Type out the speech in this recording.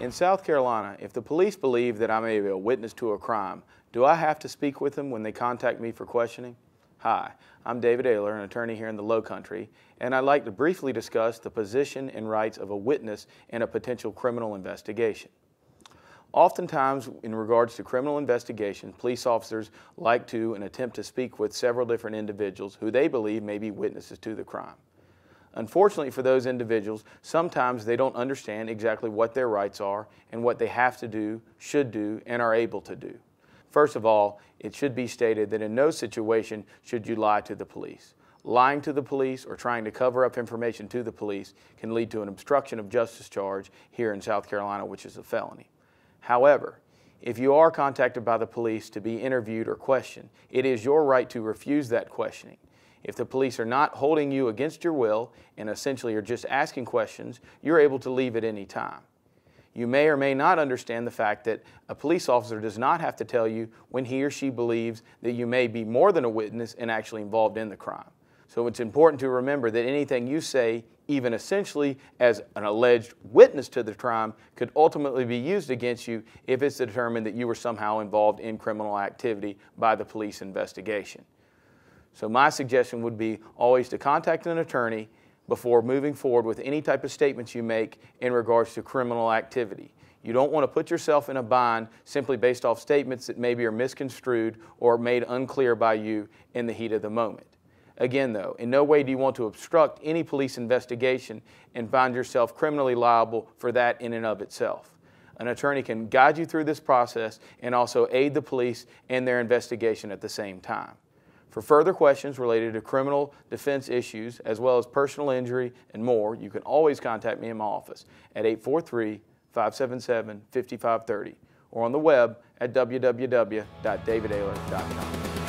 In South Carolina, if the police believe that I may be a witness to a crime, do I have to speak with them when they contact me for questioning? Hi, I'm David Ayler, an attorney here in the Low Country, and I'd like to briefly discuss the position and rights of a witness in a potential criminal investigation. Oftentimes, in regards to criminal investigation, police officers like to and attempt to speak with several different individuals who they believe may be witnesses to the crime. Unfortunately for those individuals, sometimes they don't understand exactly what their rights are and what they have to do, should do, and are able to do. First of all, it should be stated that in no situation should you lie to the police. Lying to the police or trying to cover up information to the police can lead to an obstruction of justice charge here in South Carolina, which is a felony. However, if you are contacted by the police to be interviewed or questioned, it is your right to refuse that questioning. If the police are not holding you against your will and essentially are just asking questions, you're able to leave at any time. You may or may not understand the fact that a police officer does not have to tell you when he or she believes that you may be more than a witness and actually involved in the crime. So it's important to remember that anything you say, even essentially as an alleged witness to the crime, could ultimately be used against you if it's determined that you were somehow involved in criminal activity by the police investigation. So my suggestion would be always to contact an attorney before moving forward with any type of statements you make in regards to criminal activity. You don't want to put yourself in a bind simply based off statements that maybe are misconstrued or made unclear by you in the heat of the moment. Again, though, in no way do you want to obstruct any police investigation and find yourself criminally liable for that in and of itself. An attorney can guide you through this process and also aid the police in their investigation at the same time. For further questions related to criminal defense issues, as well as personal injury and more, you can always contact me in my office at 843 577 5530 or on the web at www.davidaylor.com.